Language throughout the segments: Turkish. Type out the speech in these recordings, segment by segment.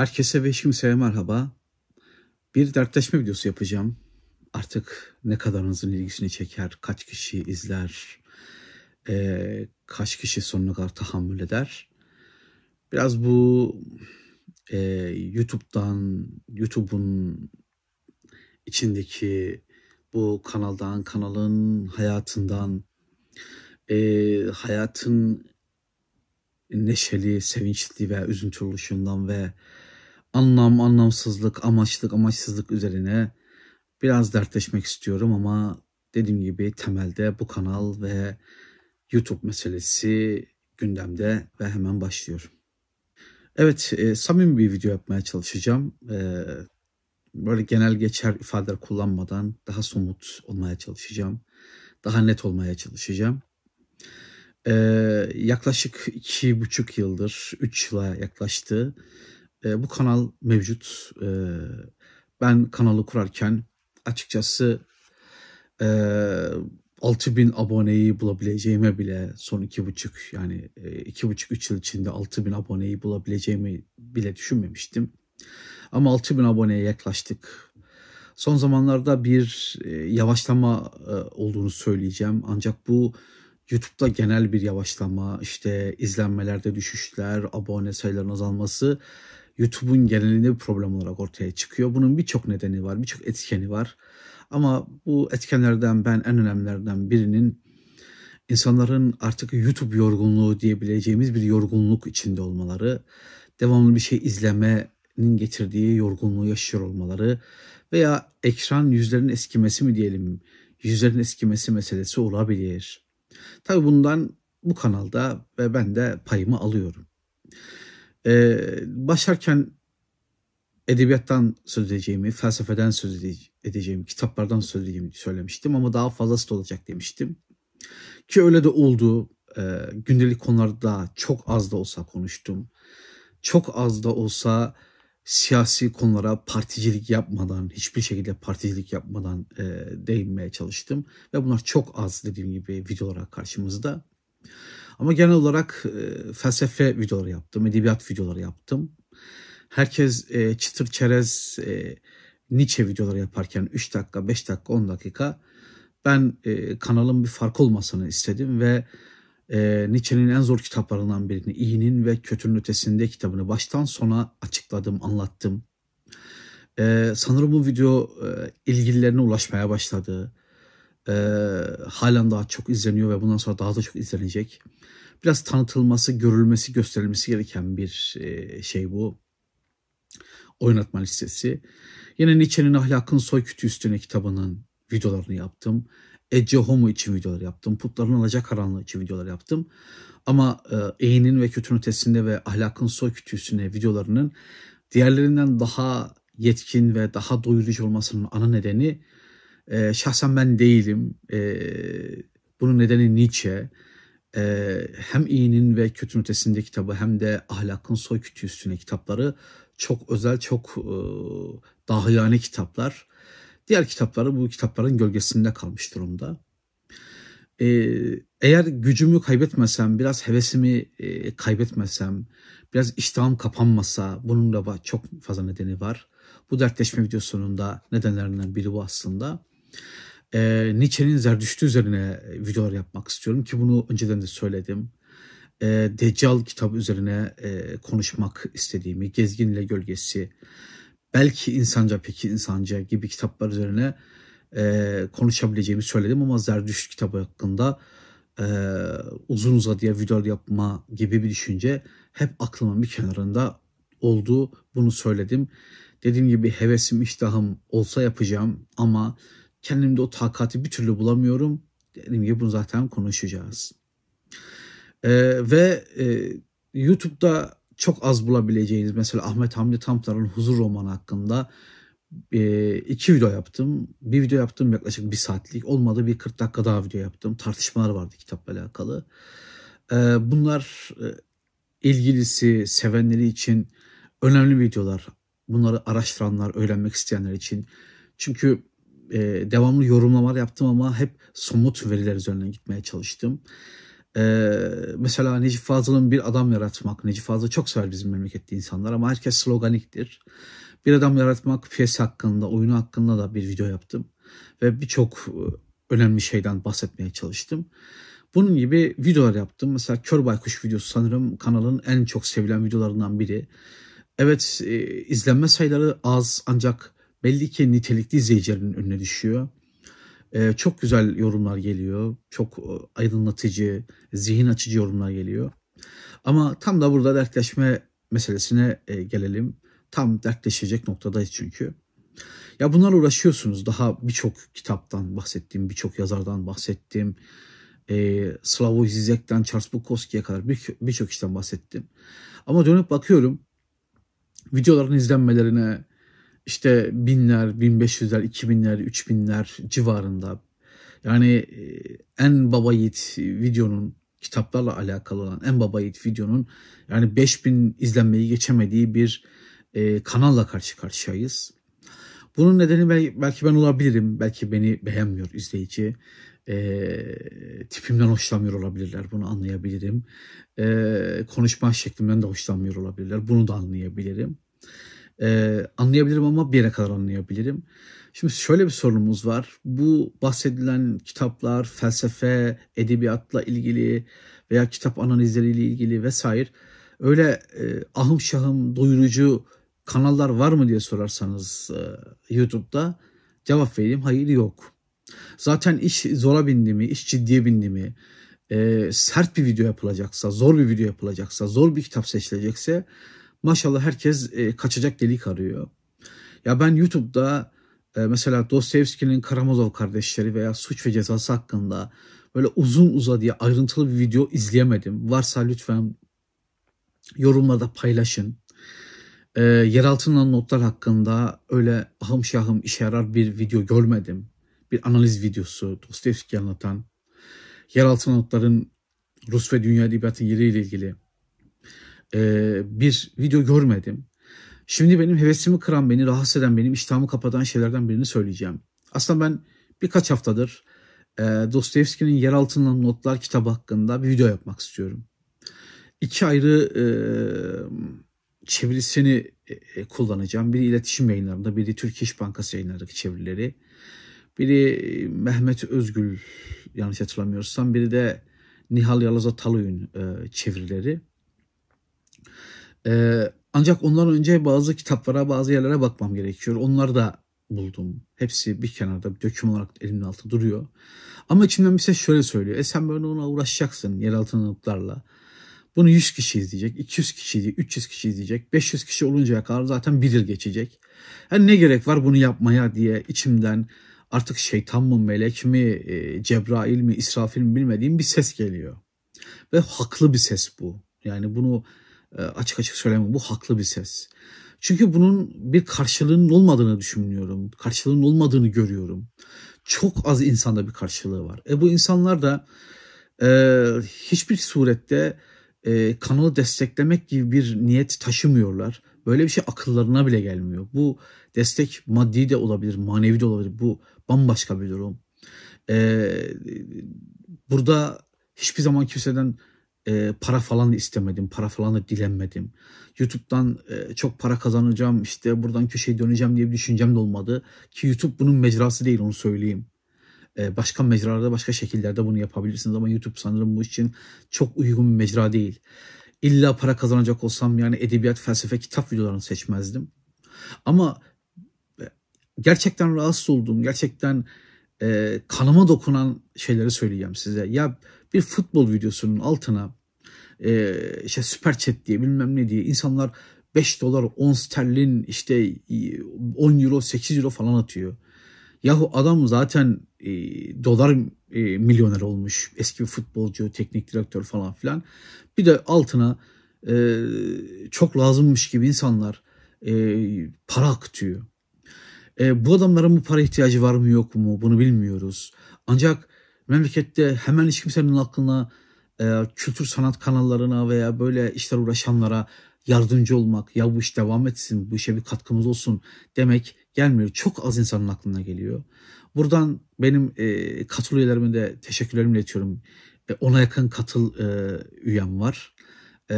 Herkese ve hiç kimseye merhaba. Bir dertleşme videosu yapacağım. Artık ne kadarınızın ilgisini çeker, kaç kişi izler, e, kaç kişi sonuna kadar tahammül eder. Biraz bu e, YouTube'dan, YouTube'un içindeki bu kanaldan, kanalın hayatından, e, hayatın neşeli, sevinçli ve üzüntülü ışığından ve anlam, anlamsızlık, amaçlık, amaçsızlık üzerine biraz dertleşmek istiyorum ama dediğim gibi temelde bu kanal ve YouTube meselesi gündemde ve hemen başlıyorum. Evet, e, samimi bir video yapmaya çalışacağım. E, böyle genel geçer ifadeler kullanmadan daha somut olmaya çalışacağım. Daha net olmaya çalışacağım. E, yaklaşık iki buçuk yıldır, üç yıla yaklaştı e, bu kanal mevcut. E, ben kanalı kurarken açıkçası e, 6000 aboneyi bulabileceğime bile son 2,5 yani 2,5-3 e, yıl içinde 6000 aboneyi bulabileceğimi bile düşünmemiştim. Ama 6000 aboneye yaklaştık. Son zamanlarda bir e, yavaşlama e, olduğunu söyleyeceğim. Ancak bu YouTube'da genel bir yavaşlama, işte izlenmelerde düşüşler, abone sayılarının azalması YouTube'un genelinde bir problem olarak ortaya çıkıyor. Bunun birçok nedeni var, birçok etkeni var. Ama bu etkenlerden ben en önemlilerden birinin insanların artık YouTube yorgunluğu diyebileceğimiz bir yorgunluk içinde olmaları, devamlı bir şey izlemenin getirdiği yorgunluğu yaşıyor olmaları veya ekran yüzlerin eskimesi mi diyelim, yüzlerin eskimesi meselesi olabilir. Tabii bundan bu kanalda ve ben de payımı alıyorum. Ee, başlarken edebiyattan söz edeceğimi, felsefeden söz edeceğimi, kitaplardan söz edeceğimi söylemiştim ama daha fazlası da olacak demiştim. Ki öyle de oldu. Ee, gündelik konularda çok az da olsa konuştum. Çok az da olsa siyasi konulara particilik yapmadan, hiçbir şekilde particilik yapmadan e, değinmeye çalıştım. Ve bunlar çok az dediğim gibi videolara karşımızda. Ama genel olarak e, felsefe videoları yaptım, edebiyat videoları yaptım. Herkes e, çıtır çerez e, Nietzsche videoları yaparken 3 dakika, 5 dakika, 10 dakika ben e, kanalın bir fark olmasını istedim ve e, Nietzsche'nin en zor kitaplarından birini İyinin ve Kötünün Ötesinde kitabını baştan sona açıkladım, anlattım. E, sanırım bu video e, ilgililerine ulaşmaya başladı e, halen daha çok izleniyor ve bundan sonra daha da çok izlenecek. Biraz tanıtılması, görülmesi, gösterilmesi gereken bir e, şey bu. Oynatma listesi. Yine Nietzsche'nin Ahlakın Soy Kütü Üstüne kitabının videolarını yaptım. Ece Homo için videolar yaptım. Putların Alacak Karanlığı için videolar yaptım. Ama e, eğinin ve kötünün ötesinde ve ahlakın soy kütüğüsüne videolarının diğerlerinden daha yetkin ve daha doyurucu olmasının ana nedeni e, şahsen ben değilim. E, bunun nedeni Nietzsche. E, hem iyinin ve kötünün ötesinde kitabı hem de ahlakın soy kütüğü üstüne kitapları çok özel, çok e, dahiyane kitaplar. Diğer kitapları bu kitapların gölgesinde kalmış durumda. E, eğer gücümü kaybetmesem, biraz hevesimi e, kaybetmesem, biraz iştahım kapanmasa bunun da çok fazla nedeni var. Bu dertleşme videosunun da nedenlerinden biri bu aslında. E, Nietzsche'nin Zerdüştü üzerine e, videolar yapmak istiyorum ki bunu önceden de söyledim. E, Deccal kitabı üzerine e, konuşmak istediğimi, Gezgin ile Gölgesi, belki insanca peki insanca gibi kitaplar üzerine e, konuşabileceğimi söyledim ama Zerdüşt kitabı hakkında e, uzun uzadıya videolar yapma gibi bir düşünce hep aklımın bir kenarında oldu. Bunu söyledim. Dediğim gibi hevesim, iştahım olsa yapacağım ama Kendimde o takati bir türlü bulamıyorum. dedim ki bunu zaten konuşacağız. Ee, ve e, YouTube'da çok az bulabileceğiniz mesela Ahmet Hamdi Tanpınar'ın Huzur romanı hakkında e, iki video yaptım. Bir video yaptım yaklaşık bir saatlik. Olmadı bir 40 dakika daha video yaptım. Tartışmalar vardı kitapla alakalı. E, bunlar e, ilgilisi, sevenleri için önemli videolar. Bunları araştıranlar, öğrenmek isteyenler için. Çünkü e, devamlı yorumlamalar yaptım ama hep somut veriler üzerinden gitmeye çalıştım. E, mesela Necip Fazıl'ın bir adam yaratmak. Necip Fazıl çok sever bizim memlekette insanlar ama herkes sloganiktir. Bir adam yaratmak piyesi hakkında, oyunu hakkında da bir video yaptım. Ve birçok e, önemli şeyden bahsetmeye çalıştım. Bunun gibi videolar yaptım. Mesela Kör Baykuş videosu sanırım kanalın en çok sevilen videolarından biri. Evet e, izlenme sayıları az ancak belli ki nitelikli izleyicilerin önüne düşüyor. Ee, çok güzel yorumlar geliyor. Çok e, aydınlatıcı, zihin açıcı yorumlar geliyor. Ama tam da burada dertleşme meselesine e, gelelim. Tam dertleşecek noktadayız çünkü. Ya bunlarla uğraşıyorsunuz. Daha birçok kitaptan bahsettiğim, birçok yazardan bahsettim e, Slavoj Zizek'ten Charles Bukowski'ye kadar birçok bir işten bahsettim. Ama dönüp bakıyorum videoların izlenmelerine, işte binler, bin beş yüzler, civarında. Yani e, en baba yiğit videonun kitaplarla alakalı olan en baba yiğit videonun yani 5000 izlenmeyi geçemediği bir e, kanalla karşı karşıyayız. Bunun nedeni belki ben olabilirim. Belki beni beğenmiyor izleyici. E, tipimden hoşlanmıyor olabilirler. Bunu anlayabilirim. E, konuşma şeklimden de hoşlanmıyor olabilirler. Bunu da anlayabilirim. Ee, anlayabilirim ama bir yere kadar anlayabilirim. Şimdi şöyle bir sorunumuz var. Bu bahsedilen kitaplar felsefe, edebiyatla ilgili veya kitap analizleriyle ilgili vesaire öyle e, ahım şahım doyurucu kanallar var mı diye sorarsanız e, YouTube'da cevap vereyim hayır yok. Zaten iş zora bindi mi, iş ciddiye bindi mi, e, sert bir video yapılacaksa, zor bir video yapılacaksa, zor bir kitap seçilecekse maşallah herkes e, kaçacak delik arıyor. Ya ben YouTube'da e, mesela Dostoyevski'nin Karamazov kardeşleri veya suç ve cezası hakkında böyle uzun uzadıya ayrıntılı bir video izleyemedim. Varsa lütfen yorumlarda paylaşın. E, yeraltından notlar hakkında öyle ahım şahım işe yarar bir video görmedim. Bir analiz videosu Dostoyevski anlatan. Yeraltı notların Rus ve dünya edebiyatının yeriyle ilgili e, bir video görmedim. Şimdi benim hevesimi kıran, beni rahatsız eden, benim iştahımı kapatan şeylerden birini söyleyeceğim. Aslında ben birkaç haftadır e, Dostoyevski'nin Yeraltından Notlar kitabı hakkında bir video yapmak istiyorum. İki ayrı e, çevirisini e, e kullanacağım. Biri iletişim yayınlarında, biri Türkiye İş Bankası yayınlarındaki çevirileri. Biri Mehmet Özgül yanlış hatırlamıyorsam, biri de Nihal Yalaza Taluy'un e, çevirileri. E, ancak ondan önce bazı kitaplara, bazı yerlere bakmam gerekiyor. Onları da buldum. Hepsi bir kenarda bir döküm olarak elimin altı duruyor. Ama içimden bir ses şöyle söylüyor. E sen böyle ona uğraşacaksın yeraltı notlarla. Bunu 100 kişi izleyecek, 200 kişi izleyecek, 300 kişi izleyecek, 500 kişi oluncaya kadar zaten bir yıl geçecek. Yani e, ne gerek var bunu yapmaya diye içimden artık şeytan mı, melek mi, e, Cebrail mi, İsrafil mi bilmediğim bir ses geliyor. Ve haklı bir ses bu. Yani bunu e, açık açık söyleyeyim bu haklı bir ses. Çünkü bunun bir karşılığının olmadığını düşünüyorum. Karşılığının olmadığını görüyorum. Çok az insanda bir karşılığı var. E bu insanlar da e, hiçbir surette e, kanalı desteklemek gibi bir niyet taşımıyorlar. Böyle bir şey akıllarına bile gelmiyor. Bu destek maddi de olabilir, manevi de olabilir. Bu bambaşka bir durum. E, burada hiçbir zaman kimseden e, para falan da istemedim. Para falan da dilenmedim. YouTube'dan e, çok para kazanacağım işte buradan köşeye döneceğim diye bir düşüncem de olmadı. Ki YouTube bunun mecrası değil onu söyleyeyim. E, başka mecralarda başka şekillerde bunu yapabilirsiniz ama YouTube sanırım bu için çok uygun bir mecra değil. İlla para kazanacak olsam yani edebiyat, felsefe, kitap videolarını seçmezdim. Ama e, gerçekten rahatsız olduğum, gerçekten e, kanıma dokunan şeyleri söyleyeceğim size. Ya bir futbol videosunun altına e, işte süper chat diye bilmem ne diye insanlar 5 dolar 10 sterlin işte 10 e, euro 8 euro falan atıyor. Yahu adam zaten e, dolar e, milyoner olmuş. Eski bir futbolcu, teknik direktör falan filan. Bir de altına e, çok lazımmış gibi insanlar e, para akıtıyor. E, bu adamların bu para ihtiyacı var mı yok mu bunu bilmiyoruz. Ancak memlekette hemen hiç kimsenin aklına e, kültür sanat kanallarına veya böyle işler uğraşanlara yardımcı olmak, ya bu iş devam etsin, bu işe bir katkımız olsun demek gelmiyor. Çok az insanın aklına geliyor. Buradan benim e, katıl üyelerime de teşekkürlerimi iletiyorum. E, ona yakın katıl e, üyem var. E,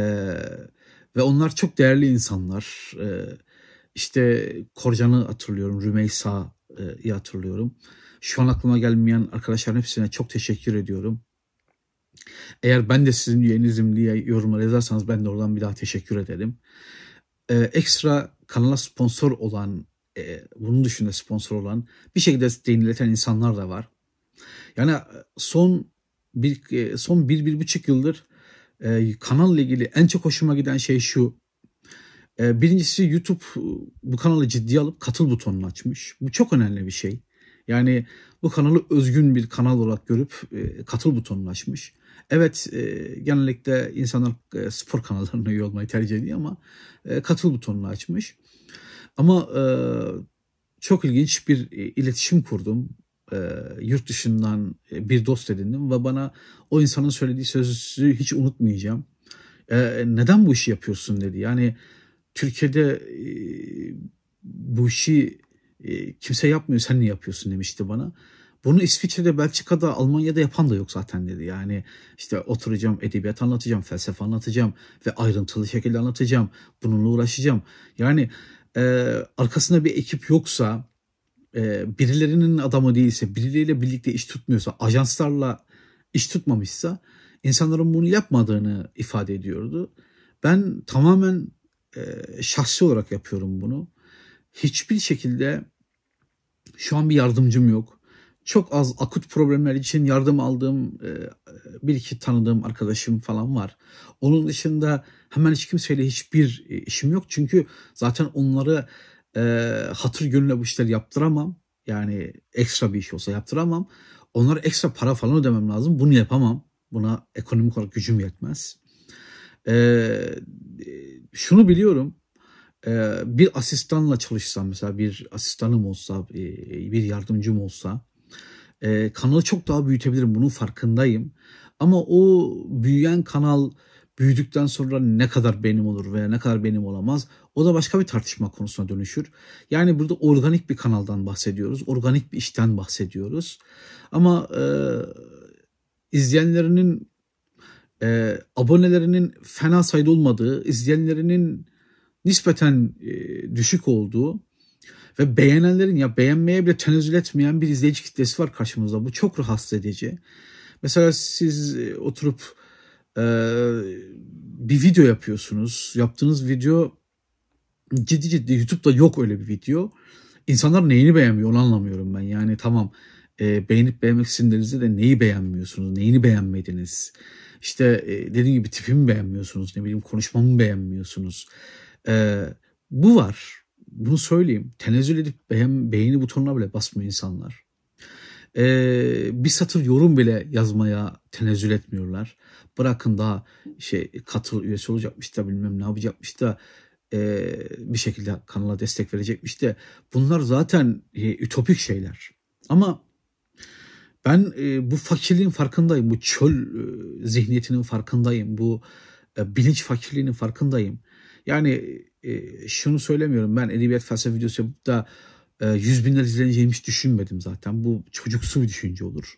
ve onlar çok değerli insanlar. E, işte Korcan'ı hatırlıyorum, Rümeysa'yı hatırlıyorum. Şu an aklıma gelmeyen arkadaşların hepsine çok teşekkür ediyorum. Eğer ben de sizin üyenizim diye yorumlar yazarsanız ben de oradan bir daha teşekkür ederim. Ee, ekstra kanala sponsor olan, e, bunun dışında sponsor olan bir şekilde denileten insanlar da var. Yani e, son bir e, son bir bir buçuk yıldır e, kanalla ilgili en çok hoşuma giden şey şu. E, birincisi YouTube e, bu kanalı ciddiye alıp katıl butonunu açmış. Bu çok önemli bir şey. Yani bu kanalı özgün bir kanal olarak görüp e, katıl butonunu açmış. Evet e, genellikle insanlar e, spor kanallarına üye olmayı tercih ediyor ama e, katıl butonunu açmış. Ama e, çok ilginç bir e, iletişim kurdum. E, yurt dışından e, bir dost edindim ve bana o insanın söylediği sözü hiç unutmayacağım. E, neden bu işi yapıyorsun dedi. Yani Türkiye'de e, bu işi e, kimse yapmıyor sen ne yapıyorsun demişti bana. Bunu İsviçre'de, Belçika'da, Almanya'da yapan da yok zaten dedi. Yani işte oturacağım, edebiyat anlatacağım, felsefe anlatacağım ve ayrıntılı şekilde anlatacağım. Bununla uğraşacağım. Yani e, arkasında bir ekip yoksa, e, birilerinin adamı değilse, birileriyle birlikte iş tutmuyorsa, ajanslarla iş tutmamışsa insanların bunu yapmadığını ifade ediyordu. Ben tamamen e, şahsi olarak yapıyorum bunu. Hiçbir şekilde şu an bir yardımcım yok. Çok az akut problemler için yardım aldığım e, bir iki tanıdığım arkadaşım falan var. Onun dışında hemen hiç kimseyle hiçbir e, işim yok. Çünkü zaten onları e, hatır gönüle bu işleri yaptıramam. Yani ekstra bir iş olsa yaptıramam. Onlara ekstra para falan ödemem lazım. Bunu yapamam. Buna ekonomik olarak gücüm yetmez. Ee, şunu biliyorum. Ee, bir asistanla çalışsam mesela bir asistanım olsa e, bir yardımcım olsa e, kanalı çok daha büyütebilirim bunun farkındayım. Ama o büyüyen kanal büyüdükten sonra ne kadar benim olur veya ne kadar benim olamaz o da başka bir tartışma konusuna dönüşür. Yani burada organik bir kanaldan bahsediyoruz. Organik bir işten bahsediyoruz. Ama e, izleyenlerinin e, abonelerinin fena sayıda olmadığı, izleyenlerinin nispeten e, düşük olduğu ve beğenenlerin ya beğenmeye bile tenezzül etmeyen bir izleyici kitlesi var karşımızda. Bu çok rahatsız edici. Mesela siz e, oturup e, bir video yapıyorsunuz. Yaptığınız video ciddi ciddi YouTube'da yok öyle bir video. İnsanlar neyini beğenmiyor onu anlamıyorum ben. Yani tamam e, beğenip beğenmek isimlerinizde de neyi beğenmiyorsunuz, neyini beğenmediniz. İşte e, dediğim gibi tipimi beğenmiyorsunuz, ne bileyim konuşmamı beğenmiyorsunuz. E, bu var. Bunu söyleyeyim. Tenezzül edip beğen, beğeni butonuna bile basmıyor insanlar. E, bir satır yorum bile yazmaya tenezzül etmiyorlar. Bırakın daha şey katıl üyesi olacakmış da bilmem ne yapacakmış da e, bir şekilde kanala destek verecekmiş de bunlar zaten e, ütopik şeyler. Ama ben e, bu fakirliğin farkındayım. Bu çöl e, zihniyetinin farkındayım. Bu e, bilinç fakirliğinin farkındayım. Yani e, şunu söylemiyorum ben edebiyat felsefe videosu yapıp da e, yüz binler izleneceğini hiç düşünmedim zaten. Bu çocuksu bir düşünce olur.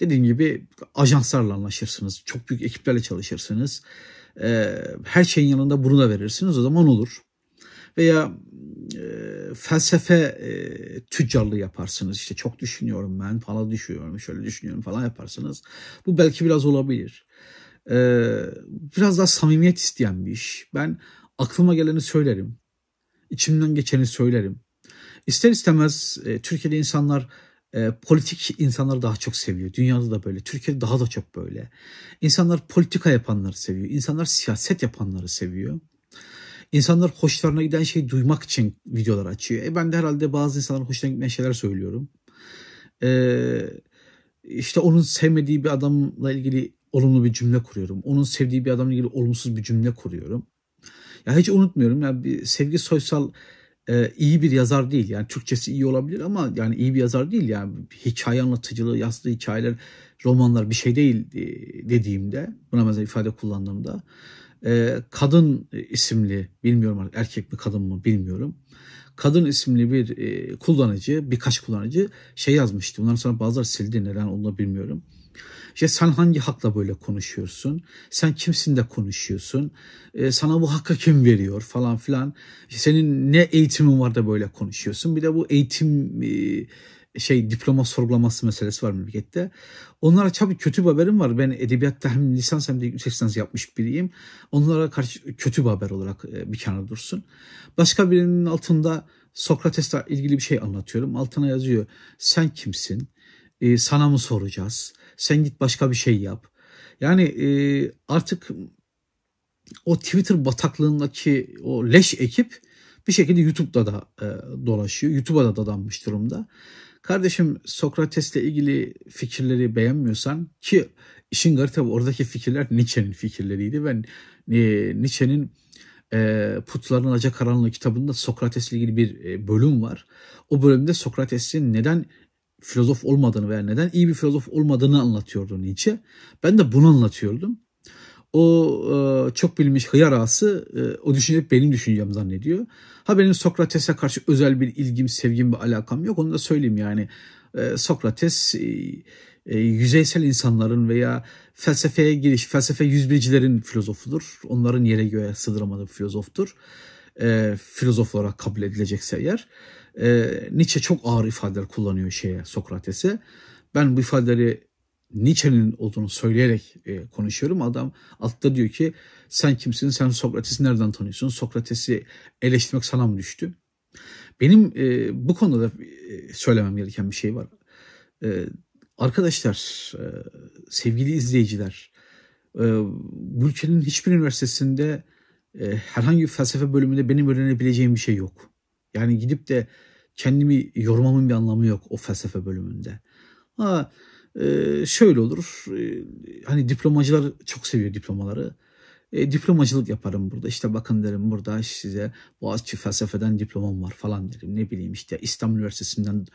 Dediğim gibi ajanslarla anlaşırsınız. Çok büyük ekiplerle çalışırsınız. E, her şeyin yanında bunu da verirsiniz. O zaman olur. Veya e, felsefe e, tüccarlığı yaparsınız. İşte çok düşünüyorum ben falan düşünüyorum. Şöyle düşünüyorum falan yaparsınız. Bu belki biraz olabilir. E, biraz daha samimiyet isteyen bir iş. Ben Aklıma geleni söylerim. İçimden geçeni söylerim. İster istemez e, Türkiye'de insanlar e, politik insanları daha çok seviyor. Dünyada da böyle. Türkiye'de daha da çok böyle. İnsanlar politika yapanları seviyor. İnsanlar siyaset yapanları seviyor. İnsanlar hoşlarına giden şeyi duymak için videolar açıyor. E ben de herhalde bazı insanların hoşuna gitmeyen şeyler söylüyorum. E, işte onun sevmediği bir adamla ilgili olumlu bir cümle kuruyorum. Onun sevdiği bir adamla ilgili olumsuz bir cümle kuruyorum. Ya hiç unutmuyorum ya bir Sevgi Soysal e, iyi bir yazar değil. Yani Türkçesi iyi olabilir ama yani iyi bir yazar değil. Yani hikaye anlatıcılığı, yazdığı hikayeler, romanlar bir şey değil e, dediğimde, buna mesela ifade kullandığımda e, kadın isimli bilmiyorum artık erkek mi kadın mı bilmiyorum. Kadın isimli bir e, kullanıcı, birkaç kullanıcı şey yazmıştı. Bunların sonra bazıları sildi neden onu da bilmiyorum. İşte sen hangi hakla böyle konuşuyorsun? Sen kimsin de konuşuyorsun? E, sana bu hakkı kim veriyor falan filan. İşte senin ne eğitimin var da böyle konuşuyorsun? Bir de bu eğitim e, şey diploma sorgulaması meselesi var memlekette. Onlara tabii kötü bir haberim var. Ben edebiyatta hem lisans hem de yüksek lisans yapmış biriyim. Onlara karşı kötü bir haber olarak e, bir kenara dursun. Başka birinin altında Sokrates'le ilgili bir şey anlatıyorum. Altına yazıyor sen kimsin? E, sana mı soracağız? Sen git başka bir şey yap. Yani e, artık o Twitter bataklığındaki o leş ekip bir şekilde YouTube'da da e, dolaşıyor. YouTube'a da dadanmış durumda. Kardeşim Sokrates'le ilgili fikirleri beğenmiyorsan ki işin garip tabi oradaki fikirler Nietzsche'nin fikirleriydi. Ben e, Nietzsche'nin e, Putların Acakaranlığı kitabında Sokrates'le ilgili bir e, bölüm var. O bölümde Sokrates'in neden filozof olmadığını veya neden iyi bir filozof olmadığını anlatıyordu Nietzsche. Ben de bunu anlatıyordum. O e, çok bilmiş hıyar ağası e, o düşünceyi benim düşüncem zannediyor. Ha benim Sokrates'e karşı özel bir ilgim, sevgim ve alakam yok onu da söyleyeyim yani. E, Sokrates e, e, yüzeysel insanların veya felsefeye giriş, felsefe yüzbircilerin filozofudur. Onların yere göğe sığdıramadığı filozoftur e, filozof olarak kabul edilecekse eğer e, Nietzsche çok ağır ifadeler kullanıyor şeye Sokrates'e. Ben bu ifadeleri Nietzsche'nin olduğunu söyleyerek e, konuşuyorum. Adam altta diyor ki sen kimsin, sen Sokrates'i nereden tanıyorsun? Sokrates'i eleştirmek sana mı düştü? Benim e, bu konuda da e, söylemem gereken bir şey var. E, arkadaşlar, e, sevgili izleyiciler, e, bu ülkenin hiçbir üniversitesinde e, herhangi bir felsefe bölümünde benim öğrenebileceğim bir şey yok. Yani gidip de kendimi yormamın bir anlamı yok o felsefe bölümünde. Ha e, şöyle olur. E, hani diplomacılar çok seviyor diplomaları. E, diplomacılık yaparım burada. İşte bakın derim burada size Boğaziçi felsefeden diplomam var falan derim. Ne bileyim işte İstanbul Üniversitesi'nden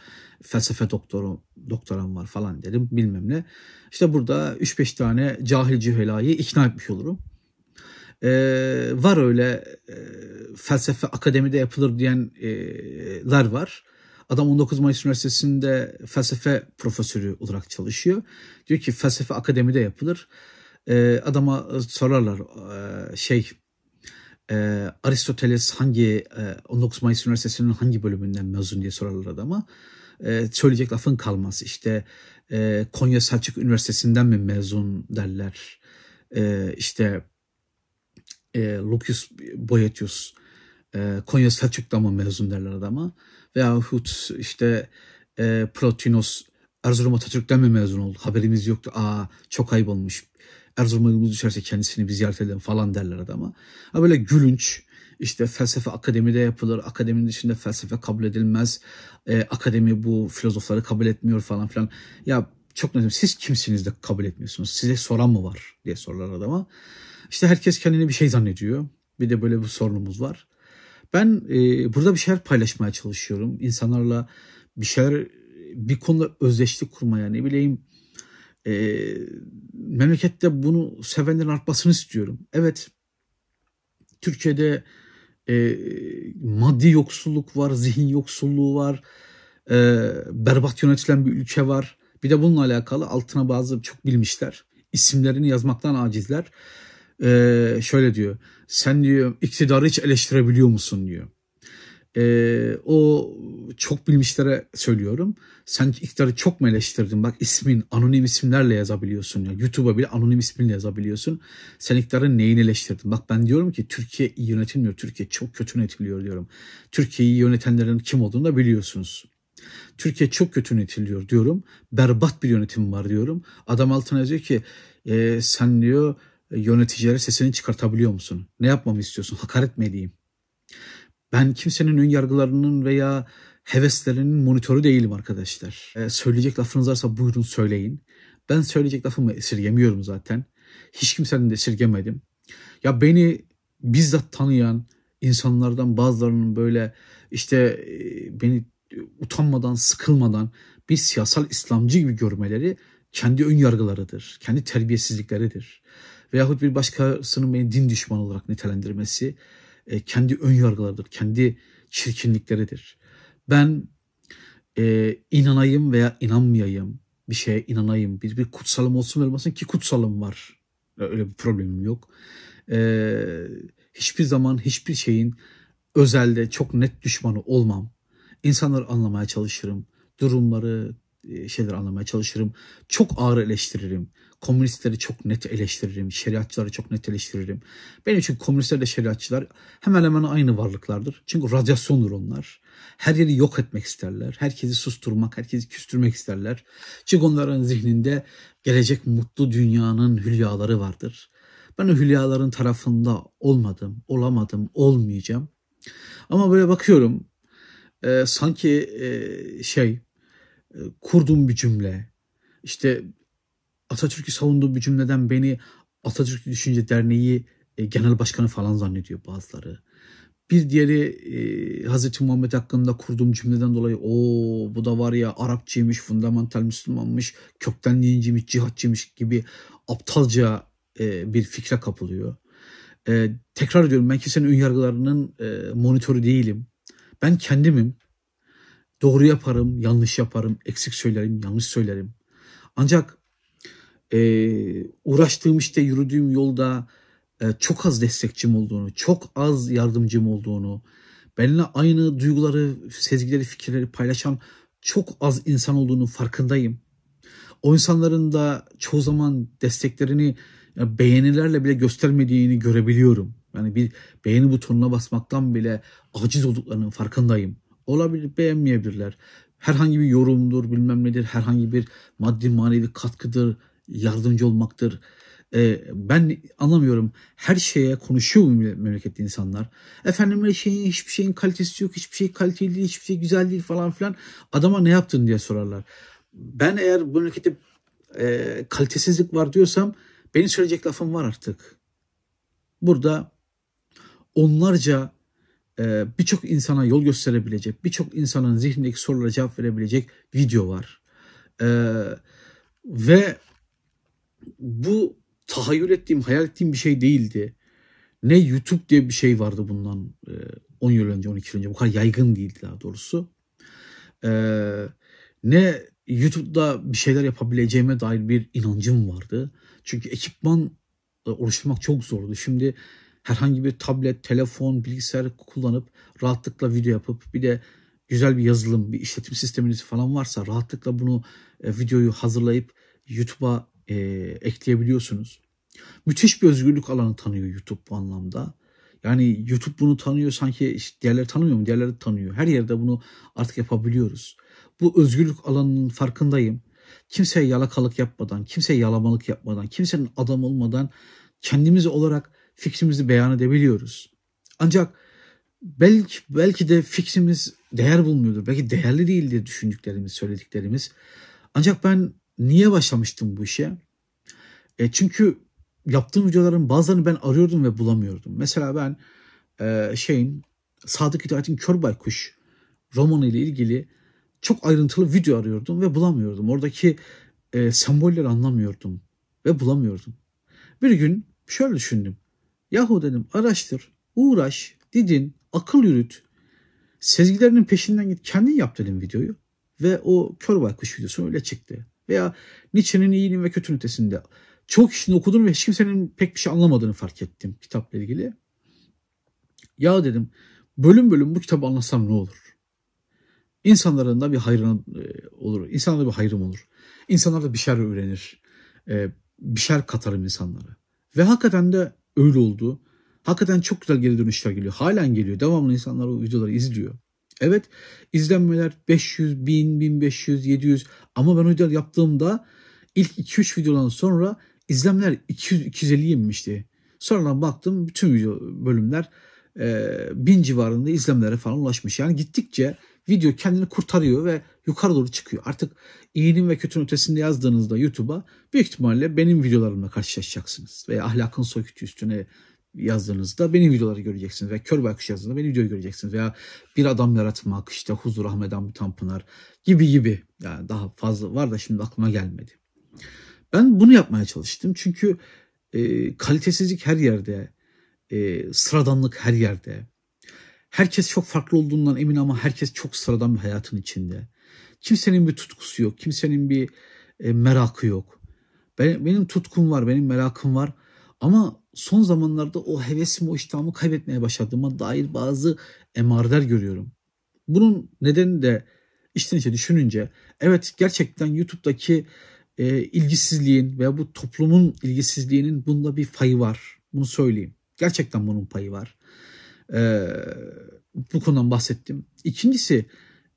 felsefe doktoru, doktoram var falan derim bilmem ne. İşte burada 3-5 tane cahil cühelayı ikna etmiş olurum. E, var öyle e, felsefe akademide yapılır diyenler e, var. Adam 19 Mayıs Üniversitesi'nde felsefe profesörü olarak çalışıyor. Diyor ki felsefe akademide yapılır. Ee, e, adama sorarlar e, şey e, Aristoteles hangi e, 19 Mayıs Üniversitesi'nin hangi bölümünden mezun diye sorarlar adama. E, söyleyecek lafın kalmaz. İşte e, Konya Selçuk Üniversitesi'nden mi mezun derler. E, işte e, Lucius Boyetius e, Konya Selçuk'tan mezun derler adama veyahut işte e, Plotinos Erzurum Atatürk'ten mi mezun oldu? Haberimiz yoktu. Aa çok ayıp olmuş. Erzurum'a yolumuz düşerse kendisini bir ziyaret edelim falan derler adama. Ha böyle gülünç işte felsefe akademide yapılır. Akademinin dışında felsefe kabul edilmez. E, akademi bu filozofları kabul etmiyor falan filan. Ya çok net siz kimsiniz de kabul etmiyorsunuz? Size soran mı var diye sorular adama. İşte herkes kendini bir şey zannediyor. Bir de böyle bir sorunumuz var. Ben e, burada bir şeyler paylaşmaya çalışıyorum. İnsanlarla bir şeyler, bir konuda özdeşlik kurmaya ne bileyim. E, memlekette bunu sevenlerin artmasını istiyorum. Evet, Türkiye'de e, maddi yoksulluk var, zihin yoksulluğu var. E, berbat yönetilen bir ülke var. Bir de bununla alakalı altına bazı çok bilmişler. isimlerini yazmaktan acizler e, şöyle diyor. Sen diyor iktidarı hiç eleştirebiliyor musun diyor. E, o çok bilmişlere söylüyorum. Sen iktidarı çok mu eleştirdin? Bak ismin anonim isimlerle yazabiliyorsun. ya YouTube'a bile anonim isminle yazabiliyorsun. Sen iktidarı neyini eleştirdin? Bak ben diyorum ki Türkiye iyi yönetilmiyor. Türkiye çok kötü yönetiliyor diyorum. Türkiye'yi yönetenlerin kim olduğunu da biliyorsunuz. Türkiye çok kötü yönetiliyor diyorum. Berbat bir yönetim var diyorum. Adam altına diyor ki e, sen diyor yöneticilere sesini çıkartabiliyor musun? Ne yapmamı istiyorsun? Hakaret mi edeyim? Ben kimsenin ön yargılarının veya heveslerinin monitörü değilim arkadaşlar. Ee, söyleyecek lafınız varsa buyurun söyleyin. Ben söyleyecek lafımı esirgemiyorum zaten. Hiç kimsenin de esirgemedim. Ya beni bizzat tanıyan insanlardan bazılarının böyle işte e, beni utanmadan, sıkılmadan bir siyasal İslamcı gibi görmeleri kendi ön yargılarıdır. Kendi terbiyesizlikleridir veyahut bir başkasının beni din düşmanı olarak nitelendirmesi e, kendi ön yargılarıdır, kendi çirkinlikleridir. Ben e, inanayım veya inanmayayım, bir şeye inanayım, bir, bir kutsalım olsun olmasın ki kutsalım var. E, öyle bir problemim yok. E, hiçbir zaman hiçbir şeyin özelde çok net düşmanı olmam. İnsanları anlamaya çalışırım. Durumları, e, şeyler anlamaya çalışırım. Çok ağır eleştiririm. Komünistleri çok net eleştiririm. Şeriatçıları çok net eleştiririm. Benim için komünistler de şeriatçılar hemen hemen aynı varlıklardır. Çünkü radyasyondur onlar. Her yeri yok etmek isterler. Herkesi susturmak, herkesi küstürmek isterler. Çünkü onların zihninde gelecek mutlu dünyanın hülyaları vardır. Ben o hülyaların tarafında olmadım, olamadım, olmayacağım. Ama böyle bakıyorum e, sanki e, şey e, kurduğum bir cümle işte Atatürk'ü savunduğu bir cümleden beni Atatürk Düşünce Derneği e, Genel Başkanı falan zannediyor bazıları. Bir diğeri e, Hazreti Muhammed hakkında kurduğum cümleden dolayı o bu da var ya Arapçıymış, fundamental Müslümanmış, kökten dinciymiş, cihatçıymış gibi aptalca e, bir fikre kapılıyor. E, tekrar ediyorum ben kimsenin ön yargılarının e, monitörü değilim. Ben kendimim. Doğru yaparım, yanlış yaparım, eksik söylerim, yanlış söylerim. Ancak e, uğraştığım işte yürüdüğüm yolda e, çok az destekçim olduğunu, çok az yardımcım olduğunu, benimle aynı duyguları, sezgileri, fikirleri paylaşan çok az insan olduğunu farkındayım. O insanların da çoğu zaman desteklerini yani e, beğenilerle bile göstermediğini görebiliyorum. Yani bir beğeni butonuna basmaktan bile aciz olduklarının farkındayım. Olabilir beğenmeyebilirler. Herhangi bir yorumdur bilmem nedir herhangi bir maddi manevi katkıdır yardımcı olmaktır. E, ben anlamıyorum. Her şeye konuşuyor mu memleketli insanlar. Efendim her şeyin, hiçbir şeyin kalitesi yok, hiçbir şey kaliteli değil, hiçbir şey güzel değil falan filan. Adama ne yaptın diye sorarlar. Ben eğer bu memlekette e, kalitesizlik var diyorsam benim söyleyecek lafım var artık. Burada onlarca e, birçok insana yol gösterebilecek, birçok insanın zihnindeki sorulara cevap verebilecek video var. E, ve bu tahayyül ettiğim, hayal ettiğim bir şey değildi. Ne YouTube diye bir şey vardı bundan 10 e, yıl önce, 12 yıl önce. Bu kadar yaygın değildi daha doğrusu. E, ne YouTube'da bir şeyler yapabileceğime dair bir inancım vardı. Çünkü ekipman e, oluşturmak çok zordu. Şimdi herhangi bir tablet, telefon, bilgisayar kullanıp rahatlıkla video yapıp bir de güzel bir yazılım, bir işletim sisteminiz falan varsa rahatlıkla bunu videoyu hazırlayıp YouTube'a e, ekleyebiliyorsunuz. Müthiş bir özgürlük alanı tanıyor YouTube bu anlamda. Yani YouTube bunu tanıyor sanki işte diğerleri tanımıyor mu? Diğerleri tanıyor. Her yerde bunu artık yapabiliyoruz. Bu özgürlük alanının farkındayım. Kimseye yalakalık yapmadan, kimseye yalamalık yapmadan, kimsenin adam olmadan kendimiz olarak fikrimizi beyan edebiliyoruz. Ancak belki belki de fikrimiz değer bulmuyordur. Belki değerli değil diye düşündüklerimiz, söylediklerimiz. Ancak ben Niye başlamıştım bu işe? E çünkü yaptığım videoların bazılarını ben arıyordum ve bulamıyordum. Mesela ben e, şeyin Sadık Hidayet'in Kör Baykuş romanı ile ilgili çok ayrıntılı video arıyordum ve bulamıyordum. Oradaki e, sembolleri anlamıyordum ve bulamıyordum. Bir gün şöyle düşündüm. Yahu dedim araştır, uğraş, didin, akıl yürüt. Sezgilerinin peşinden git kendin yap dedim videoyu. Ve o kör baykuş videosu öyle çıktı veya Nietzsche'nin iyinin ve kötünün ötesinde. Çok kişinin okuduğunu ve hiç kimsenin pek bir şey anlamadığını fark ettim kitapla ilgili. Ya dedim bölüm bölüm bu kitabı anlatsam ne olur? İnsanların da bir hayran e, olur. İnsanlara bir hayrım olur. İnsanlar da bir şeyler öğrenir. E, bir şeyler katarım insanlara. Ve hakikaten de öyle oldu. Hakikaten çok güzel geri dönüşler geliyor. Halen geliyor. Devamlı insanlar o videoları izliyor. Evet izlenmeler 500, 1000, 1500, 700 ama ben o ödül yaptığımda ilk 2-3 videodan sonra izlenmeler 200, 250 inmişti. Sonradan baktım bütün video bölümler e, 1000 civarında izlemlere falan ulaşmış. Yani gittikçe video kendini kurtarıyor ve yukarı doğru çıkıyor. Artık iyinin ve kötünün ötesinde yazdığınızda YouTube'a büyük ihtimalle benim videolarımla karşılaşacaksınız. Veya ahlakın soykutu üstüne yazdığınızda benim videoları göreceksiniz. Veya kör bir akış yazdığınızda benim videoyu göreceksiniz. Veya bir adam yaratmak işte Huzur Ahmet Hamdi Tanpınar gibi gibi. Yani daha fazla var da şimdi aklıma gelmedi. Ben bunu yapmaya çalıştım. Çünkü e, kalitesizlik her yerde. E, sıradanlık her yerde. Herkes çok farklı olduğundan emin ama herkes çok sıradan bir hayatın içinde. Kimsenin bir tutkusu yok. Kimsenin bir e, merakı yok. Ben, benim tutkum var, benim merakım var ama son zamanlarda o hevesimi, o iştahımı kaybetmeye başladığıma dair bazı emareler görüyorum. Bunun nedeni de içten içe düşününce evet gerçekten YouTube'daki e, ilgisizliğin veya bu toplumun ilgisizliğinin bunda bir payı var. Bunu söyleyeyim. Gerçekten bunun payı var. E, bu konudan bahsettim. İkincisi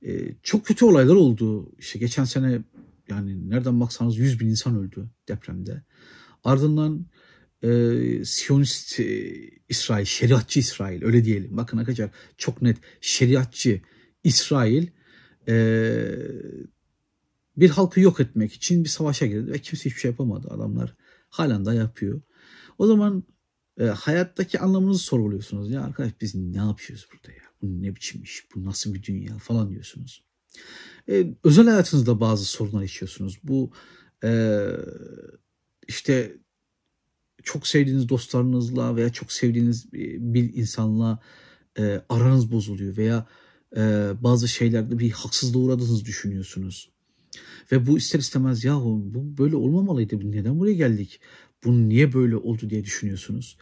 e, çok kötü olaylar oldu. İşte geçen sene yani nereden baksanız 100 bin insan öldü depremde. Ardından e, Siyonist e, İsrail, şeriatçı İsrail öyle diyelim. Bakın arkadaşlar çok net şeriatçı İsrail e, bir halkı yok etmek için bir savaşa girdi ve kimse hiçbir şey yapamadı. Adamlar halen da yapıyor. O zaman e, hayattaki anlamınızı sorguluyorsunuz. Ya arkadaş biz ne yapıyoruz burada ya? Bu ne biçim iş? Bu nasıl bir dünya falan diyorsunuz. E, özel hayatınızda bazı sorunlar yaşıyorsunuz. Bu e, işte çok sevdiğiniz dostlarınızla veya çok sevdiğiniz e, bir insanla e, aranız bozuluyor veya e, bazı şeylerde bir haksızlığa uğradığınızı düşünüyorsunuz. Ve bu ister istemez yahu bu böyle olmamalıydı. Neden buraya geldik? Bu niye böyle oldu diye düşünüyorsunuz.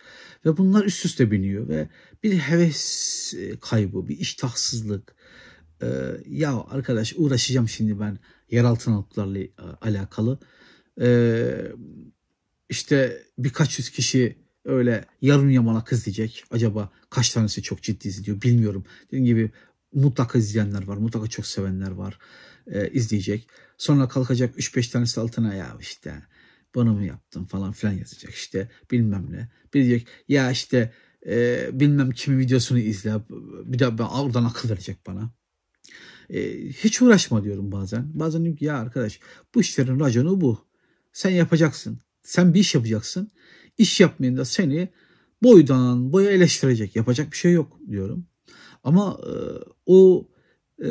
Ve bunlar üst üste biniyor ve bir heves e, kaybı, bir iştahsızlık. Ee, ya arkadaş uğraşacağım şimdi ben yeraltı notlarla e, alakalı. Ee, işte birkaç yüz kişi öyle yarım yamalak izleyecek. Acaba kaç tanesi çok ciddi izliyor bilmiyorum. Dediğim gibi mutlaka izleyenler var. Mutlaka çok sevenler var. E, izleyecek. Sonra kalkacak 3-5 tanesi altına ya işte bunu mu yaptım falan filan yazacak işte bilmem ne. Bir diyecek ya işte e, bilmem kimin videosunu izle bir de ben, oradan akıl verecek bana. E, hiç uğraşma diyorum bazen. Bazen diyorum ki ya arkadaş bu işlerin raconu bu. Sen yapacaksın. Sen bir iş yapacaksın. İş da seni boydan boya eleştirecek. Yapacak bir şey yok diyorum. Ama e, o e,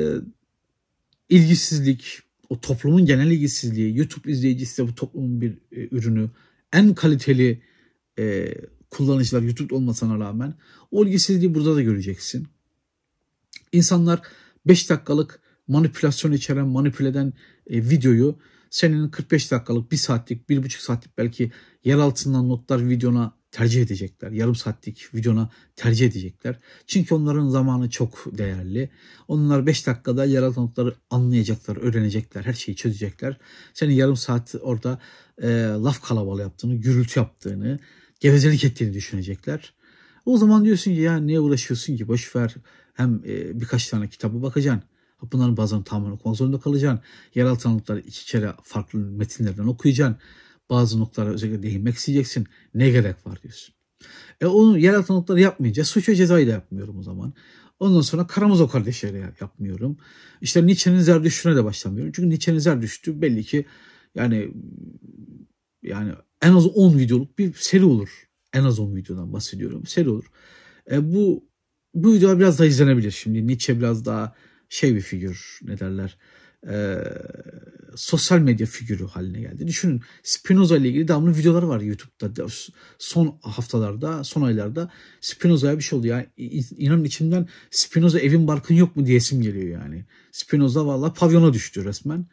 ilgisizlik, o toplumun genel ilgisizliği, YouTube izleyicisi de bu toplumun bir e, ürünü. En kaliteli e, kullanıcılar YouTube olmasına rağmen o ilgisizliği burada da göreceksin. İnsanlar 5 dakikalık manipülasyon içeren, manipüle eden e, videoyu senin 45 dakikalık, 1 saatlik, 1,5 saatlik belki yer altından notlar videona tercih edecekler. Yarım saatlik videona tercih edecekler. Çünkü onların zamanı çok değerli. Onlar 5 dakikada yer altı notları anlayacaklar, öğrenecekler, her şeyi çözecekler. Senin yarım saat orada e, laf kalabalığı yaptığını, gürültü yaptığını, gevezelik ettiğini düşünecekler. O zaman diyorsun ki ya niye uğraşıyorsun ki boşver hem e, birkaç tane kitaba bakacaksın. Bunların bazılarını tamamen okumak zorunda kalacaksın. Yeraltı tanımlıkları iki kere farklı metinlerden okuyacaksın. Bazı noktalara özellikle değinmek isteyeceksin. Ne gerek var diyorsun. E onu yeraltı tanımlıkları yapmayınca suç ve cezayı da yapmıyorum o zaman. Ondan sonra Karamazov kardeşleri yapmıyorum. İşte Nietzsche'nin Zerdüşt'üne de başlamıyorum. Çünkü Nietzsche'nin düştü belli ki yani yani en az 10 videoluk bir seri olur. En az 10 videodan bahsediyorum. Seri olur. E bu bu video biraz daha izlenebilir şimdi. Nietzsche biraz daha şey bir figür ne derler e, sosyal medya figürü haline geldi. Düşünün Spinoza ile ilgili devamlı videolar var YouTube'da son haftalarda son aylarda Spinoza'ya bir şey oldu Yani, inanın içimden Spinoza evin barkın yok mu diyesim geliyor yani. Spinoza valla pavyona düştü resmen.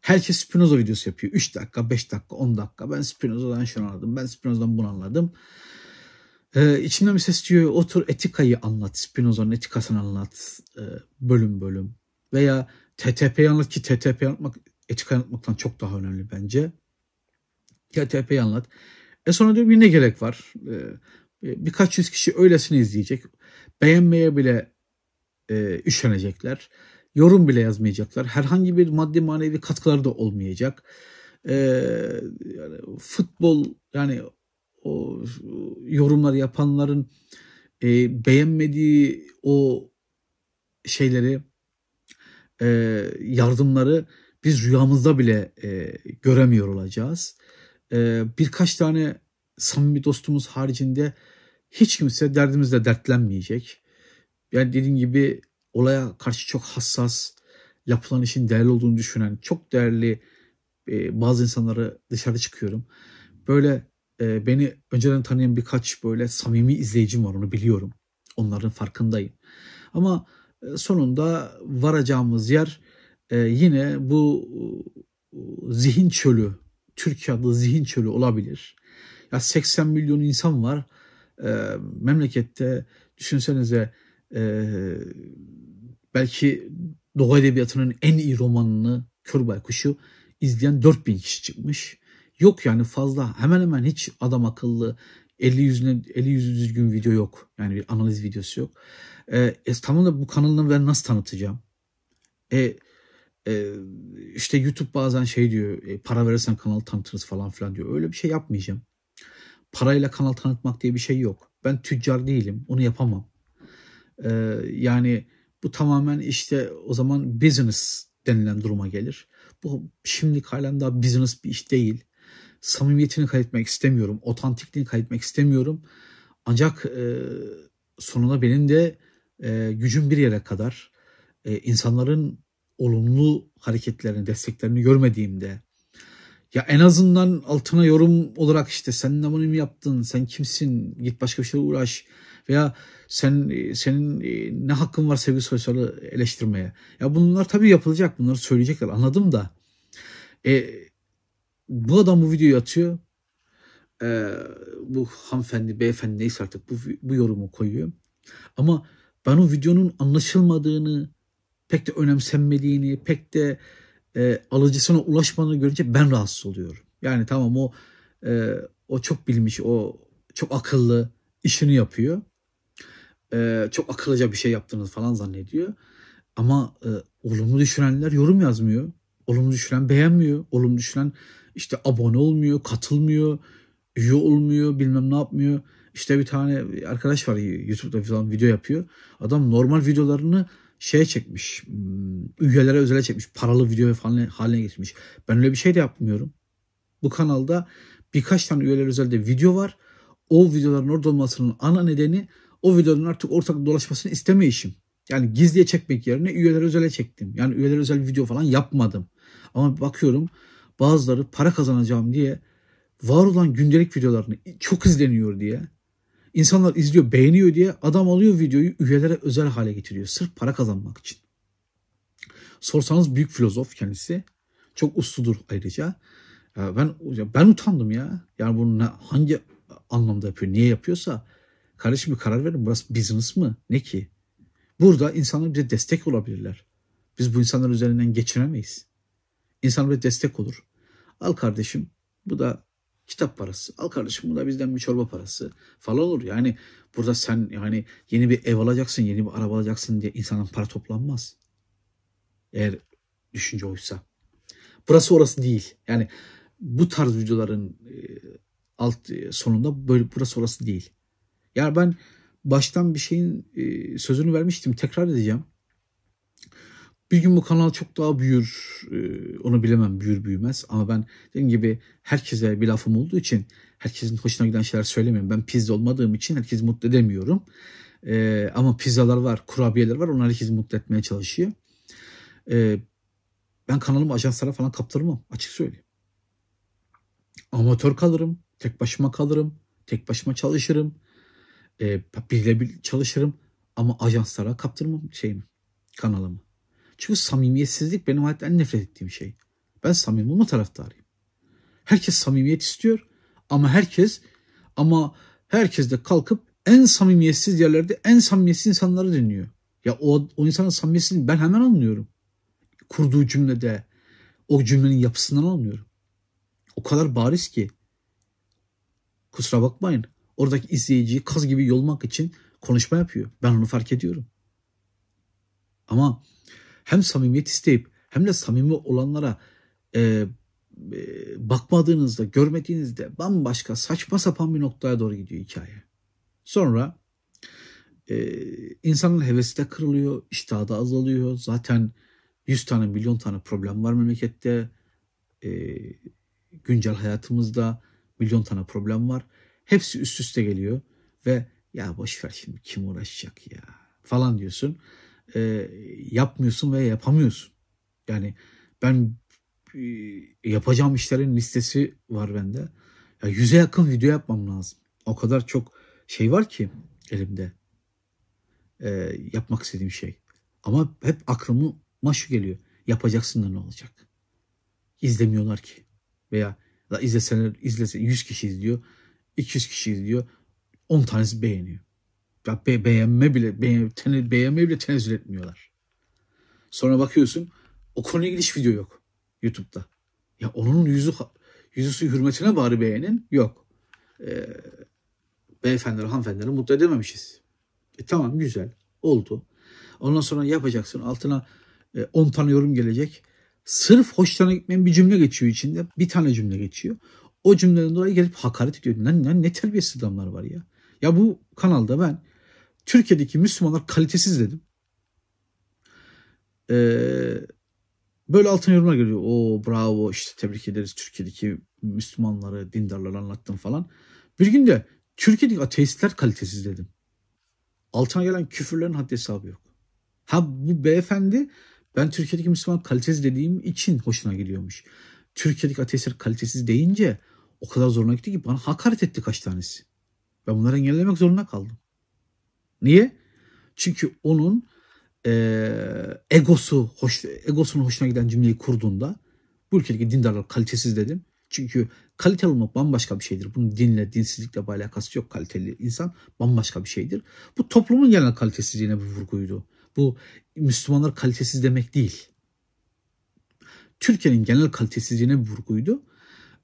Herkes Spinoza videosu yapıyor. 3 dakika, 5 dakika, 10 dakika. Ben Spinoza'dan şunu anladım. Ben Spinoza'dan bunu anladım. Ee, içimden bir ses diyor otur etikayı anlat. Spinoza'nın etikasını anlat. E, bölüm bölüm. Veya TTP'yi anlat ki TTP anlatmak etika anlatmaktan çok daha önemli bence. TTP'yi anlat. E sonra diyorum ne gerek var? E, e, birkaç yüz kişi öylesini izleyecek. Beğenmeye bile e, üşenecekler. Yorum bile yazmayacaklar. Herhangi bir maddi manevi katkıları da olmayacak. E, yani futbol yani o yorumları yapanların e, beğenmediği o şeyleri e, yardımları biz rüyamızda bile e, göremiyor olacağız. E, birkaç tane samimi dostumuz haricinde hiç kimse derdimizle dertlenmeyecek. Yani dediğim gibi olaya karşı çok hassas, yapılan işin değerli olduğunu düşünen çok değerli e, bazı insanları dışarı çıkıyorum. Böyle e, beni önceden tanıyan birkaç böyle samimi izleyicim var onu biliyorum. Onların farkındayım. Ama e, sonunda varacağımız yer e, yine bu e, zihin çölü, Türkiye adlı zihin çölü olabilir. Ya 80 milyon insan var e, memlekette düşünsenize e, belki Doğu Edebiyatı'nın en iyi romanını Kör Baykuş'u izleyen 4000 kişi çıkmış yok yani fazla hemen hemen hiç adam akıllı 50 yüzüne 50 yüzü düzgün video yok. Yani bir analiz videosu yok. E, e, tamam da bu kanalını ben nasıl tanıtacağım? E, e, işte YouTube bazen şey diyor e, para verirsen kanal tanıtırız falan filan diyor. Öyle bir şey yapmayacağım. Parayla kanal tanıtmak diye bir şey yok. Ben tüccar değilim. Onu yapamam. E, yani bu tamamen işte o zaman business denilen duruma gelir. Bu şimdi halen daha business bir iş değil samimiyetini kaybetmek istemiyorum. Otantikliğini kaybetmek istemiyorum. Ancak e, sonunda benim de e, gücüm bir yere kadar e, insanların olumlu hareketlerini, desteklerini görmediğimde ya en azından altına yorum olarak işte sen ne bunu yaptın, sen kimsin, git başka bir şeyle uğraş veya sen e, senin e, ne hakkın var sevgili soysal'ı eleştirmeye. Ya bunlar tabii yapılacak, bunları söyleyecekler anladım da. E, bu adam bu videoyu atıyor. Ee, bu hanımefendi, beyefendi neyse artık bu, bu yorumu koyuyor. Ama ben o videonun anlaşılmadığını, pek de önemsenmediğini, pek de e, alıcısına ulaşmadığını görünce ben rahatsız oluyorum. Yani tamam o e, o çok bilmiş, o çok akıllı işini yapıyor. E, çok akıllıca bir şey yaptığını falan zannediyor. Ama e, olumlu düşünenler yorum yazmıyor. Olumlu düşünen beğenmiyor. Olumlu düşünen işte abone olmuyor, katılmıyor, üye olmuyor, bilmem ne yapmıyor. İşte bir tane arkadaş var YouTube'da falan video yapıyor. Adam normal videolarını şey çekmiş. Hmm, üyelere özel çekmiş. Paralı video falan haline getirmiş. Ben öyle bir şey de yapmıyorum. Bu kanalda birkaç tane üyeler özelde video var. O videoların orada olmasının ana nedeni o videoların artık ortak dolaşmasını istemeyişim. Yani gizliye çekmek yerine üyeler özele çektim. Yani üyeler özel video falan yapmadım. Ama bakıyorum bazıları para kazanacağım diye var olan gündelik videolarını çok izleniyor diye insanlar izliyor beğeniyor diye adam alıyor videoyu üyelere özel hale getiriyor sırf para kazanmak için. Sorsanız büyük filozof kendisi. Çok usludur ayrıca. Ben ben utandım ya. Yani bunu ne, hangi anlamda yapıyor, niye yapıyorsa kardeşim bir karar verin. Burası business mı? Ne ki? Burada insanlar bize destek olabilirler. Biz bu insanlar üzerinden geçiremeyiz. İnsan bir destek olur. Al kardeşim bu da kitap parası. Al kardeşim bu da bizden bir çorba parası falan olur. Yani burada sen yani yeni bir ev alacaksın, yeni bir araba alacaksın diye insanın para toplanmaz. Eğer düşünce oysa. Burası orası değil. Yani bu tarz videoların e, alt e, sonunda böyle burası orası değil. Yani ben baştan bir şeyin e, sözünü vermiştim. Tekrar edeceğim. Bir gün bu kanal çok daha büyür. E, onu bilemem büyür büyümez. Ama ben dediğim gibi herkese bir lafım olduğu için herkesin hoşuna giden şeyler söylemiyorum. Ben pizza olmadığım için herkesi mutlu edemiyorum. E, ama pizzalar var, kurabiyeler var. Onlar herkesi mutlu etmeye çalışıyor. E, ben kanalımı ajanslara falan kaptırmam. Açık söyleyeyim. Amatör kalırım. Tek başıma kalırım. Tek başıma çalışırım. Ee, biriyle çalışırım. Ama ajanslara kaptırmam şeyimi, kanalımı. Çünkü samimiyetsizlik benim en nefret ettiğim şey. Ben samimi olma taraftarıyım. Herkes samimiyet istiyor ama herkes ama herkes de kalkıp en samimiyetsiz yerlerde en samimiyetsiz insanları dinliyor. Ya o, o insanın samimiyetini ben hemen anlıyorum. Kurduğu cümlede o cümlenin yapısından anlıyorum. O kadar bariz ki. Kusura bakmayın. Oradaki izleyiciyi kaz gibi yolmak için konuşma yapıyor. Ben onu fark ediyorum. Ama hem samimiyet isteyip hem de samimi olanlara e, e, bakmadığınızda, görmediğinizde bambaşka saçma sapan bir noktaya doğru gidiyor hikaye. Sonra e, insanın hevesi de kırılıyor, iştahı da azalıyor. Zaten 100 tane, milyon tane problem var memlekette. E, güncel hayatımızda milyon tane problem var. Hepsi üst üste geliyor ve ya boş ver şimdi kim uğraşacak ya falan diyorsun e, yapmıyorsun ve yapamıyorsun. Yani ben e, yapacağım işlerin listesi var bende. Ya yüze yakın video yapmam lazım. O kadar çok şey var ki elimde. E, yapmak istediğim şey. Ama hep aklıma maşu geliyor. Yapacaksın da ne olacak? İzlemiyorlar ki. Veya da izleseler, izlese 100 kişi izliyor, 200 kişi izliyor, 10 tanesi beğeniyor ya be, beğenme bile beğen, tene, beğenmeyi bile tenezzül etmiyorlar. Sonra bakıyorsun o konuyla ilgili hiç video yok YouTube'da. Ya onun yüzü yüzüsü hürmetine bari beğenin yok. Ee, beyefendileri hanımefendileri mutlu edememişiz. E tamam güzel oldu. Ondan sonra yapacaksın altına 10 e, tane yorum gelecek. Sırf hoşlarına gitmeyen bir cümle geçiyor içinde. Bir tane cümle geçiyor. O cümleden dolayı gelip hakaret ediyor. Lan, lan ne terbiyesiz adamlar var ya. Ya bu kanalda ben Türkiye'deki Müslümanlar kalitesiz dedim. Ee, böyle altın yorumlar geliyor. O bravo işte tebrik ederiz Türkiye'deki Müslümanları, dindarları anlattım falan. Bir gün de Türkiye'deki ateistler kalitesiz dedim. Altına gelen küfürlerin haddi hesabı yok. Ha bu beyefendi ben Türkiye'deki Müslüman kalitesiz dediğim için hoşuna gidiyormuş. Türkiye'deki ateistler kalitesiz deyince o kadar zoruna gitti ki bana hakaret etti kaç tanesi. Ben bunları engellemek zorunda kaldım. Niye? Çünkü onun e, egosu hoş, egosunun hoşuna giden cümleyi kurduğunda bu ülkedeki dindarlar kalitesiz dedim. Çünkü kaliteli olmak bambaşka bir şeydir. Bunun dinle, dinsizlikle bir alakası yok. Kaliteli insan bambaşka bir şeydir. Bu toplumun genel kalitesizliğine bir vurguydu. Bu Müslümanlar kalitesiz demek değil. Türkiye'nin genel kalitesizliğine bir vurguydu.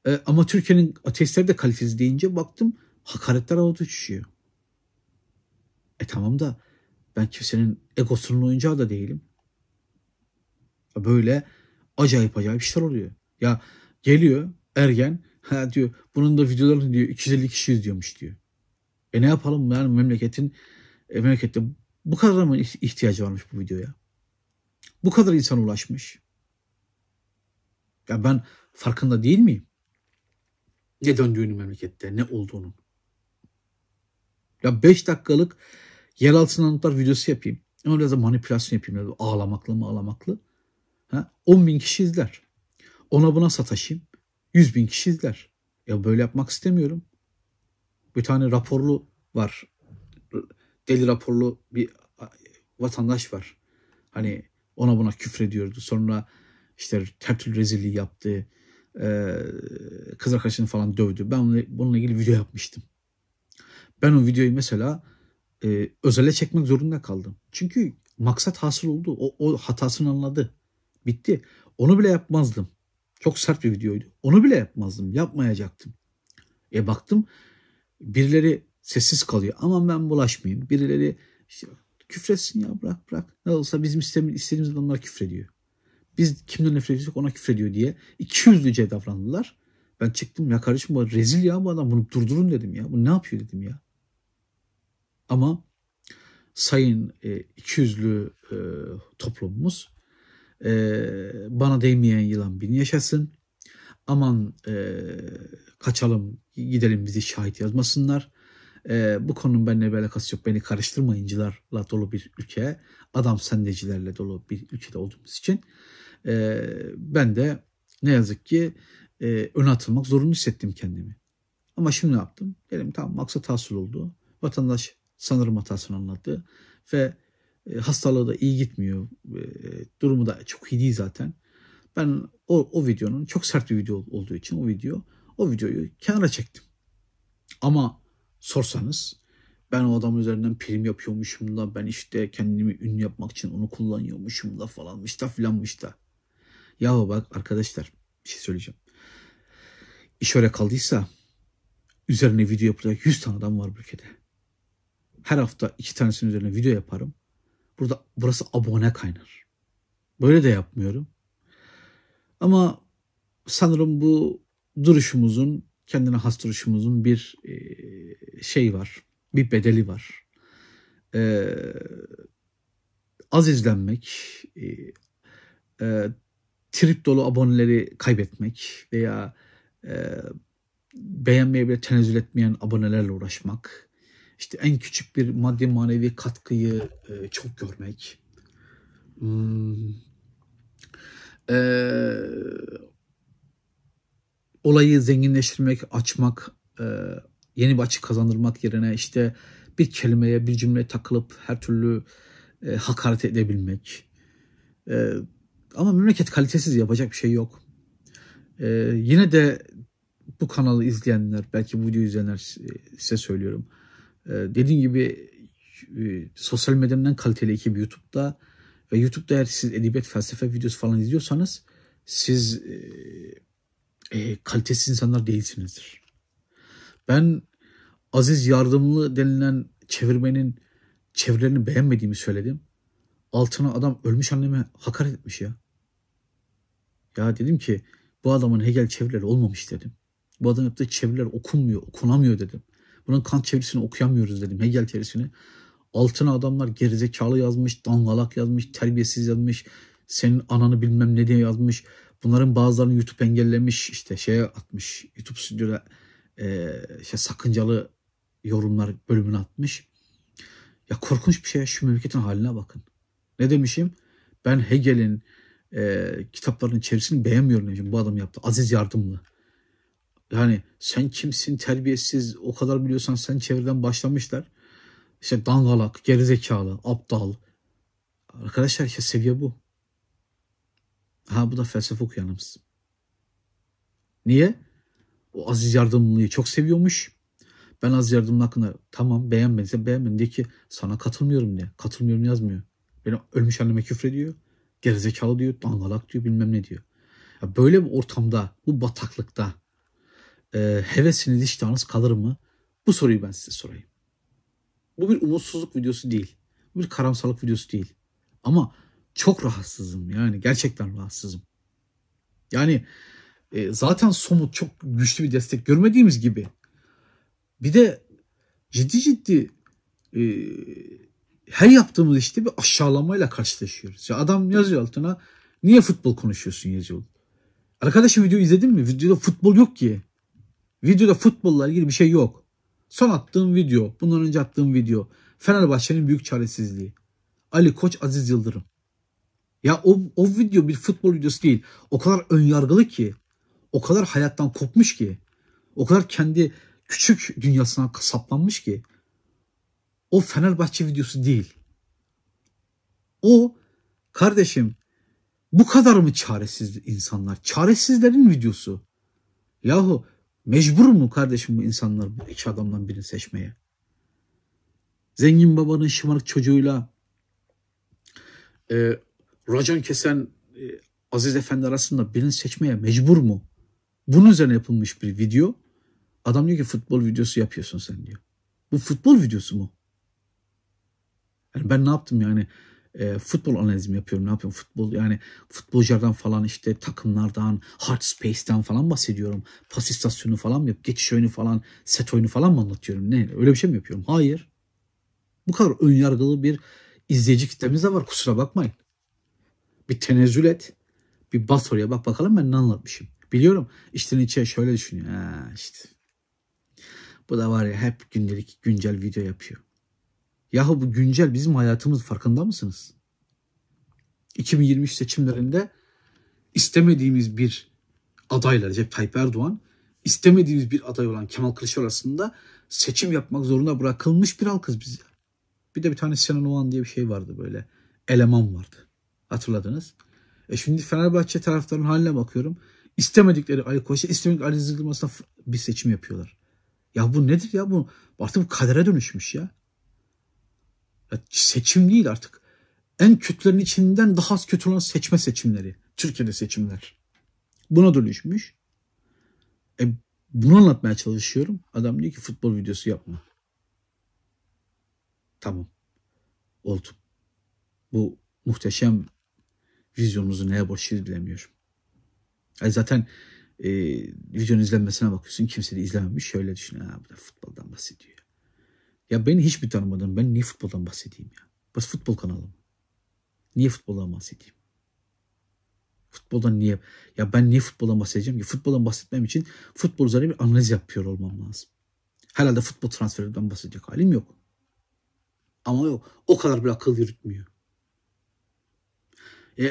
E, ama Türkiye'nin ateistleri de kalitesiz deyince baktım hakaretler havada uçuşuyor. E tamam da ben kimsenin egosunun oyuncağı da değilim. Böyle acayip acayip işler oluyor. Ya geliyor ergen ha diyor bunun da videolarını diyor 250 kişi izliyormuş diyor. E ne yapalım yani memleketin e, memlekette bu kadar mı ihtiyacı varmış bu videoya? Bu kadar insan ulaşmış. Ya ben farkında değil miyim? Ne döndüğünü memlekette, ne olduğunu. Ya 5 dakikalık Yeraltı sınanlıklar videosu yapayım. Ama biraz da manipülasyon yapayım dedim. Ağlamaklı mı ağlamaklı. Ha? 10 bin kişi izler. Ona buna sataşayım. 100 bin kişi izler. Ya böyle yapmak istemiyorum. Bir tane raporlu var. Deli raporlu bir vatandaş var. Hani ona buna küfrediyordu. Sonra işte her türlü rezilliği yaptı. Ee, kız arkadaşını falan dövdü. Ben bununla ilgili video yapmıştım. Ben o videoyu mesela e, özele çekmek zorunda kaldım. Çünkü maksat hasıl oldu. O, o hatasını anladı. Bitti. Onu bile yapmazdım. Çok sert bir videoydu. Onu bile yapmazdım. Yapmayacaktım. E baktım birileri sessiz kalıyor. Ama ben bulaşmayayım. Birileri işte küfretsin ya bırak bırak. Ne olsa bizim istediğimiz adamlar küfrediyor. Biz kimden nefret ediyorsak ona küfrediyor diye iki yüzlüce davrandılar. Ben çıktım ya kardeşim bu rezil ya bu adam bunu durdurun dedim ya. Bu ne yapıyor dedim ya. Ama sayın e, ikiyüzlü e, toplumumuz e, bana değmeyen yılan bin yaşasın. Aman e, kaçalım gidelim bizi şahit yazmasınlar. E, bu konunun benimle bir alakası yok. Beni karıştırmayıncılarla dolu bir ülke, adam sendecilerle dolu bir ülkede olduğumuz için e, ben de ne yazık ki e, öne atılmak zorunlu hissettim kendimi. Ama şimdi ne yaptım? Dedim tamam maksat hasıl oldu. Vatandaş sanırım hatasını anlattı. Ve e, hastalığı da iyi gitmiyor. E, durumu da çok iyi değil zaten. Ben o, o videonun çok sert bir video olduğu için o video o videoyu kenara çektim. Ama sorsanız ben o adamın üzerinden prim yapıyormuşum da ben işte kendimi ünlü yapmak için onu kullanıyormuşum da falanmış da filanmış da. Ya bak arkadaşlar bir şey söyleyeceğim. İş öyle kaldıysa üzerine video yapacak 100 tane adam var bu ülkede. Her hafta iki tanesinin üzerine video yaparım. Burada burası abone kaynar. Böyle de yapmıyorum. Ama sanırım bu duruşumuzun, kendine has duruşumuzun bir e, şey var. Bir bedeli var. Ee, az izlenmek, e, e, trip dolu aboneleri kaybetmek veya e, beğenmeye bile tenezzül etmeyen abonelerle uğraşmak işte en küçük bir maddi manevi katkıyı e, çok görmek. Hmm. E, olayı zenginleştirmek, açmak, e, yeni bir açık kazandırmak yerine işte bir kelimeye, bir cümleye takılıp her türlü e, hakaret edebilmek. E, ama memleket kalitesiz yapacak bir şey yok. E, yine de bu kanalı izleyenler, belki bu videoyu izleyenler e, size söylüyorum. Ee, dediğim gibi e, sosyal medyanın en kaliteli ekibi YouTube'da ve YouTube'da eğer siz edebiyat felsefe videosu falan izliyorsanız siz e, e, kalitesiz insanlar değilsinizdir. Ben Aziz Yardımlı denilen çevirmenin çevirilerini beğenmediğimi söyledim. Altına adam ölmüş anneme hakaret etmiş ya. Ya dedim ki bu adamın Hegel çevirileri olmamış dedim. Bu adam yaptığı çeviriler okunmuyor, okunamıyor dedim. Bunun Kant çevirisini okuyamıyoruz dedim. Hegel çevirisini. Altına adamlar gerizekalı yazmış, dangalak yazmış, terbiyesiz yazmış. Senin ananı bilmem ne diye yazmış. Bunların bazılarını YouTube engellemiş. işte şeye atmış. YouTube stüdyoda e, işte sakıncalı yorumlar bölümünü atmış. Ya korkunç bir şey. Şu memleketin haline bakın. Ne demişim? Ben Hegel'in e, kitaplarının çevirisini beğenmiyorum demişim. Bu adam yaptı. Aziz Yardımlı. Yani sen kimsin terbiyesiz o kadar biliyorsan sen çevreden başlamışlar. İşte dangalak, gerizekalı, aptal. Arkadaşlar işte seviye bu. Ha bu da felsefe okuyanımız. Niye? O Aziz Yardımlı'yı çok seviyormuş. Ben Aziz Yardımlı hakkında tamam beğenmediyse beğenmedim diye ki sana katılmıyorum diye. Katılmıyorum yazmıyor. Benim ölmüş anneme küfrediyor. Gerizekalı diyor, dangalak diyor bilmem ne diyor. Ya böyle bir ortamda, bu bataklıkta e, ee, hevesiniz iştahınız kalır mı? Bu soruyu ben size sorayım. Bu bir umutsuzluk videosu değil. Bu bir karamsarlık videosu değil. Ama çok rahatsızım yani gerçekten rahatsızım. Yani e, zaten somut çok güçlü bir destek görmediğimiz gibi. Bir de ciddi ciddi e, her yaptığımız işte bir aşağılamayla karşılaşıyoruz. Ya adam yazıyor altına niye futbol konuşuyorsun yazıyor. Arkadaşım video izledin mi? Videoda futbol yok ki. Videoda futbolla ilgili bir şey yok. Son attığım video, bundan önce attığım video. Fenerbahçe'nin büyük çaresizliği. Ali Koç, Aziz Yıldırım. Ya o, o video bir futbol videosu değil. O kadar önyargılı ki. O kadar hayattan kopmuş ki. O kadar kendi küçük dünyasına saplanmış ki. O Fenerbahçe videosu değil. O kardeşim bu kadar mı çaresiz insanlar? Çaresizlerin videosu. Yahu Mecbur mu kardeşim bu insanlar bu iki adamdan birini seçmeye? Zengin babanın şımarık çocuğuyla e, racon kesen e, Aziz Efendi arasında birini seçmeye mecbur mu? Bunun üzerine yapılmış bir video. Adam diyor ki futbol videosu yapıyorsun sen diyor. Bu futbol videosu mu? Yani ben ne yaptım yani? e, futbol analizimi yapıyorum. Ne yapıyorum? Futbol yani futbolculardan falan işte takımlardan, hard space'ten falan bahsediyorum. Pas istasyonu falan mı yap, Geçiş oyunu falan, set oyunu falan mı anlatıyorum? Ne? Öyle bir şey mi yapıyorum? Hayır. Bu kadar önyargılı bir izleyici kitlemiz de var. Kusura bakmayın. Bir tenezzül et. Bir bas oraya bak bakalım ben ne anlatmışım. Biliyorum içten içe şöyle düşünüyor. Ha işte. Bu da var ya hep gündelik güncel video yapıyor. Yahu bu güncel bizim hayatımız farkında mısınız? 2023 seçimlerinde istemediğimiz bir adayla Recep Tayyip Erdoğan, istemediğimiz bir aday olan Kemal Kılıçdaroğlu arasında seçim yapmak zorunda bırakılmış bir halkız biz. Bir de bir tane Sinan Oğan diye bir şey vardı böyle. Eleman vardı. Hatırladınız. E şimdi Fenerbahçe taraftarının haline bakıyorum. İstemedikleri Ali Koç'a, istemedikleri Ali Zıldırmas'a bir seçim yapıyorlar. Ya bu nedir ya bu? Artık bu kadere dönüşmüş ya seçim değil artık. En kötülerin içinden daha az kötü olan seçme seçimleri. Türkiye'de seçimler. Buna dönüşmüş. E, bunu anlatmaya çalışıyorum. Adam diyor ki futbol videosu yapma. Tamam. Oldu. Bu muhteşem vizyonunuzu neye borçluyuz bilemiyorum. Yani e, zaten e, videonun izlenmesine bakıyorsun. Kimse de izlememiş. Şöyle düşünüyor. bu da futboldan bahsediyor. Ya beni hiç bir tanımadan ben niye futboldan bahsedeyim ya? Bas futbol kanalı mı? Niye futboldan bahsedeyim? Futboldan niye? Ya ben niye futboldan bahsedeceğim ki? Futboldan bahsetmem için futbol üzerine bir analiz yapıyor olmam lazım. Herhalde futbol transferinden bahsedecek halim yok. Ama yok. O kadar bir akıl yürütmüyor. E,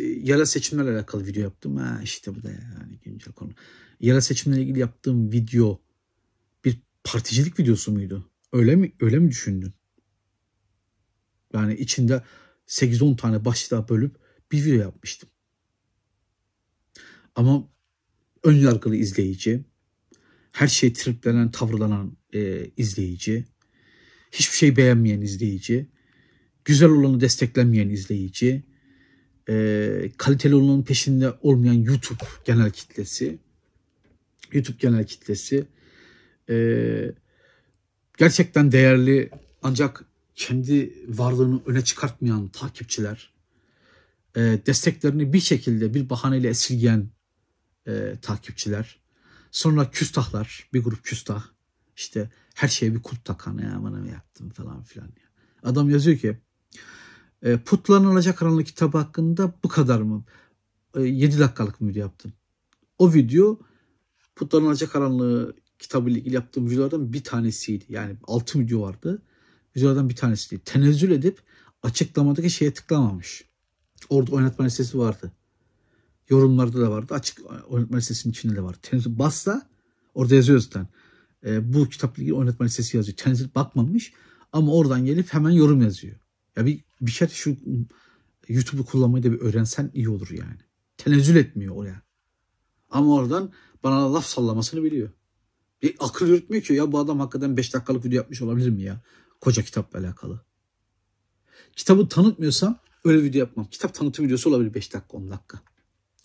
yerel seçimlerle alakalı video yaptım. Ha işte bu da yani güncel konu. Yerel seçimlerle ilgili yaptığım video bir particilik videosu muydu? Öyle mi öyle mi düşündün? Yani içinde 8-10 tane başlığa bölüp bir video yapmıştım. Ama ön yargılı izleyici, her şey triplenen, tavırlanan e, izleyici, hiçbir şey beğenmeyen izleyici, güzel olanı desteklemeyen izleyici, e, kaliteli olanın peşinde olmayan YouTube genel kitlesi, YouTube genel kitlesi, e, gerçekten değerli ancak kendi varlığını öne çıkartmayan takipçiler, e, desteklerini bir şekilde bir bahaneyle esirgeyen e, takipçiler, sonra küstahlar, bir grup küstah, işte her şeye bir kulp takan ya bana mı yaptım falan filan. Ya. Adam yazıyor ki e, Putlanılacak Karanlık kitabı hakkında bu kadar mı? E, 7 dakikalık mı video yaptın? O video Putlanılacak Karanlığı kitabıyla ilgili yaptığım videolardan bir tanesiydi. Yani 6 video vardı. Videolardan bir tanesiydi. Tenezzül edip açıklamadaki şeye tıklamamış. Orada oynatma listesi vardı. Yorumlarda da vardı. Açık oynatma listesinin içinde de vardı. Tenezzül bassa orada yazıyor zaten. E, bu kitapla ilgili oynatma listesi yazıyor. Tenezzül bakmamış ama oradan gelip hemen yorum yazıyor. Ya bir, bir şey şu YouTube'u kullanmayı da bir öğrensen iyi olur yani. Tenezzül etmiyor oraya. Ama oradan bana laf sallamasını biliyor. E, akıl yürütmüyor ki ya bu adam hakikaten 5 dakikalık video yapmış olabilir mi ya? Koca kitapla alakalı. Kitabı tanıtmıyorsam öyle video yapmam. Kitap tanıtım videosu olabilir 5 dakika 10 dakika.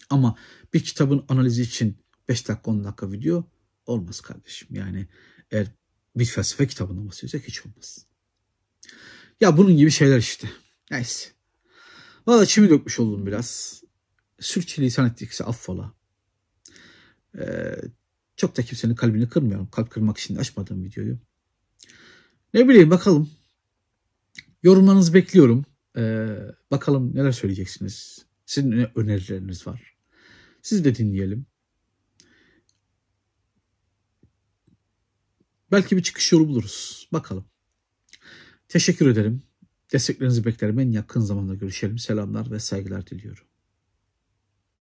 Ama bir kitabın analizi için 5 dakika 10 dakika video olmaz kardeşim. Yani eğer bir felsefe kitabını bahsedecek hiç olmaz. Ya bunun gibi şeyler işte. Neyse. Valla çimi dökmüş oldum biraz. Sürçülisan ettikse affola. Ee, çok da kimsenin kalbini kırmıyorum. Kalp kırmak için açmadığım videoyu. Ne bileyim bakalım. Yorumlarınızı bekliyorum. Ee, bakalım neler söyleyeceksiniz. Sizin ne önerileriniz var. Siz de dinleyelim. Belki bir çıkış yolu buluruz. Bakalım. Teşekkür ederim. Desteklerinizi beklerim. En yakın zamanda görüşelim. Selamlar ve saygılar diliyorum.